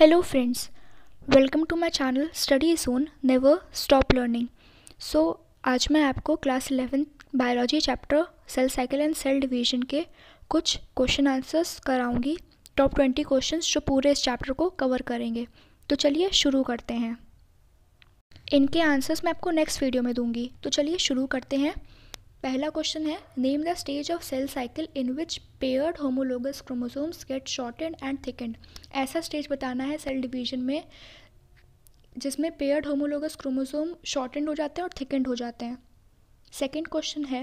hello friends welcome to my channel study zone never stop learning so आज मैं आपको class eleventh biology chapter cell cycle and cell division के कुछ question answers कराऊंगी top twenty questions जो पूरे इस चैप्टर को कवर करेंगे तो चलिए शुरू करते हैं इनके आंसर्स मैं आपको नेक्स्ट वीडियो में दूंगी तो चलिए शुरू करते हैं पहला क्वेश्चन है name the stage of cell cycle in which paired homologous chromosomes get short and thickened ऐसा स्टेज बताना है सेल डिवीजन में जिसमें पेयर्ड होमोलोगस क्रोमोसोम शॉर्टेंड हो जाते हैं और थिकेंड हो जाते हैं सेकेंड क्वेश्चन है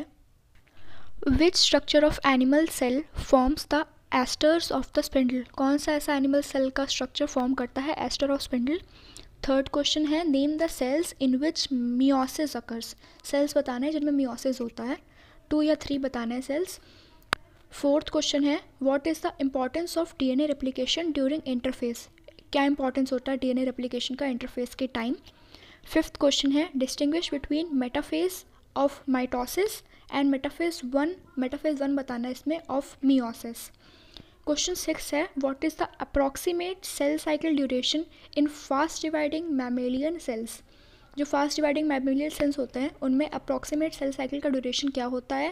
which structure of animal cell forms the asters of the spindle कौन सा ऐसा एनिमल सेल का स्ट्रक्चर फॉर्म करता है aster of spindle third question है name the cells in which meiosis occurs cells बताना है जिनमें मियोसिस होता है टू या थ्री बताना है सेल्स फोर्थ क्वेश्चन है what is the importance of DNA replication during interphase क्या इंपॉर्टेंस होता है डीएनए रेप्लीकेशन का इंटरफेस के टाइम फिफ्थ क्वेश्चन है distinguish between metaphase of mitosis and metaphase one metaphase one बताना है इसमें ऑफ मियोसिस क्वेश्चन सिक्स है what is the approximate cell cycle duration in fast dividing mammalian cells जो fast dividing mammalian cells होते हैं उनमें approximate cell cycle का duration क्या होता है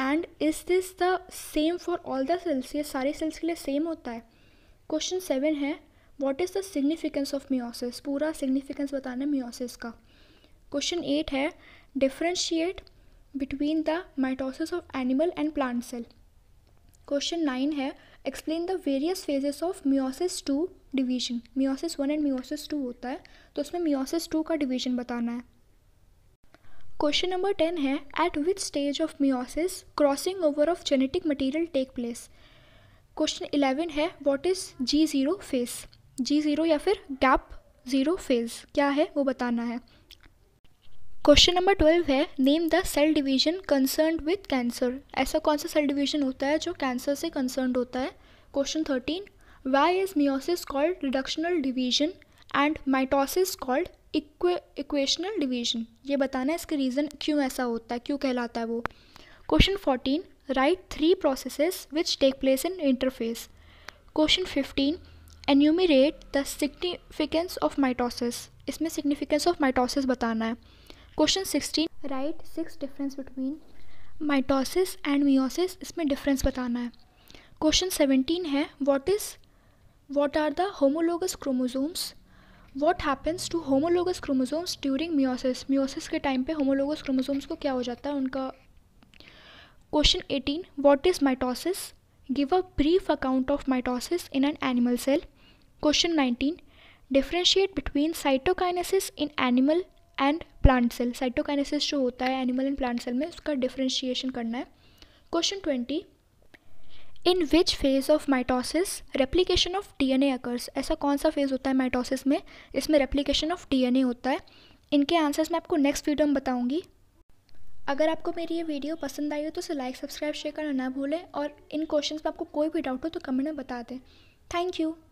and is this the same for all the cells ये सारे सेल्स के लिए सेम होता है क्वेश्चन सेवन है what is the significance of meiosis पूरा सिग्निफिकेंस बताना है मियोसिस का क्वेश्चन एट है differentiate between the mitosis of animal and plant cell question nine है explain the various phases of meiosis two division meiosis one and meiosis two होता है तो उसमें म्योसिस टू का डिवीजन बताना है क्वेश्चन नंबर टेन है at which stage of meiosis crossing over of genetic material take place question eleven है what is G zero phase G zero या फिर गैप ज़ीरो फेज़ क्या है वो बताना है क्वेश्चन नंबर ट्वेल्व है name the cell division concern with cancer ऐसा कौन सा सेल डिवीजन होता है जो कैंसर से कंसर्न होता है question thirteen why is meiosis called reductional division and mitosis called equational division ये बताना है इसका रीज़न क्यों ऐसा होता है क्यों कहलाता है वो question fourteen write three process which take place in interface question fifteen enumerate the significance of mitosis इसमें सिग्निफिकेंस ऑफ माइटोसिस बताना है question sixteen write six difference between mitosis and meiosis इसमें डिफरेंस बताना है क्वेश्चन सेवेंटीन है what is what are the homologous chromosomes what happens to homologous chromosomes during meiosis meiosis के time पे homologous chromosomes को क्या हो जाता है उनका question eighteen what is mitosis give a brief account of mitosis in an animal cell question nineteen differentiate between cytokinesis in animal and plant cell cytokinesis जो होता है एनिमल एंड प्लांट सेल में उसका डिफ्रेंशिएशन करना है question twenty in which phase of mitosis replication of DNA occurs ऐसा कौन सा फेज होता है माइटोसिस में इसमें रेप्लीकेशन ऑफ ए होता है इनके आंसर्स मैं आपको नेक्स्ट वीडियो में बताऊंगी अगर आपको मेरी ये वीडियो पसंद आई हो तो उसे लाइक सब्सक्राइब शेयर करना ना भूलें और इन क्वेश्चंस में आपको कोई भी डाउट हो तो कमेंट में बता दें थैंक यू